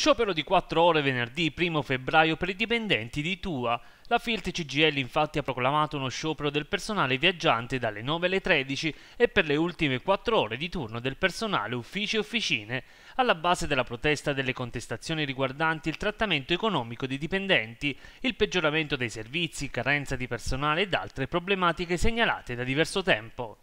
Sciopero di 4 ore venerdì 1 febbraio per i dipendenti di Tua. La Filt CGL infatti ha proclamato uno sciopero del personale viaggiante dalle 9 alle 13 e per le ultime 4 ore di turno del personale uffici e officine, alla base della protesta delle contestazioni riguardanti il trattamento economico dei dipendenti, il peggioramento dei servizi, carenza di personale ed altre problematiche segnalate da diverso tempo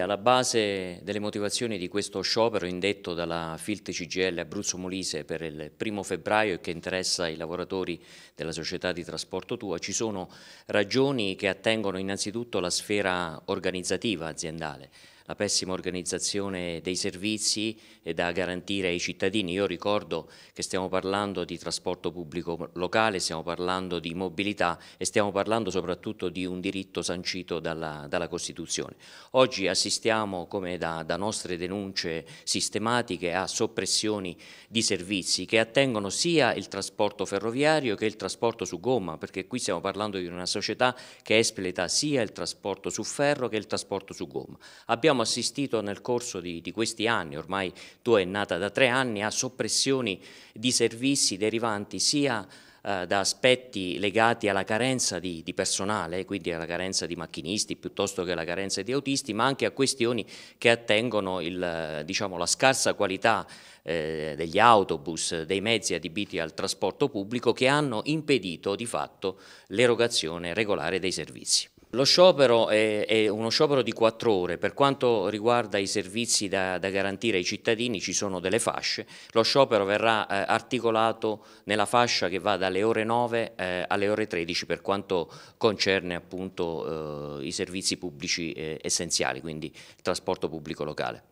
alla base delle motivazioni di questo sciopero indetto dalla Filt CGL Abruzzo Molise per il primo febbraio e che interessa i lavoratori della società di trasporto Tua ci sono ragioni che attengono innanzitutto la sfera organizzativa aziendale la pessima organizzazione dei servizi da garantire ai cittadini. Io ricordo che stiamo parlando di trasporto pubblico locale, stiamo parlando di mobilità e stiamo parlando soprattutto di un diritto sancito dalla, dalla Costituzione. Oggi assistiamo, come da, da nostre denunce sistematiche, a soppressioni di servizi che attengono sia il trasporto ferroviario che il trasporto su gomma, perché qui stiamo parlando di una società che espleta sia il trasporto su ferro che il trasporto su gomma. Abbiamo abbiamo assistito nel corso di, di questi anni, ormai tu è nata da tre anni, a soppressioni di servizi derivanti sia eh, da aspetti legati alla carenza di, di, personale, quindi alla carenza di macchinisti piuttosto che alla carenza di autisti, ma anche a questioni che attengono il, eh, diciamo, la scarsa qualità eh, degli autobus, dei mezzi adibiti al trasporto pubblico che hanno impedito di fatto l'erogazione regolare dei servizi. Lo sciopero è, è, uno sciopero di quattro ore, per quanto riguarda i servizi da, da, garantire ai cittadini ci sono delle fasce, lo sciopero verrà eh, articolato nella fascia che va dalle ore 9 eh, alle ore 13 per quanto concerne appunto eh, i servizi pubblici eh, essenziali, quindi il trasporto pubblico locale.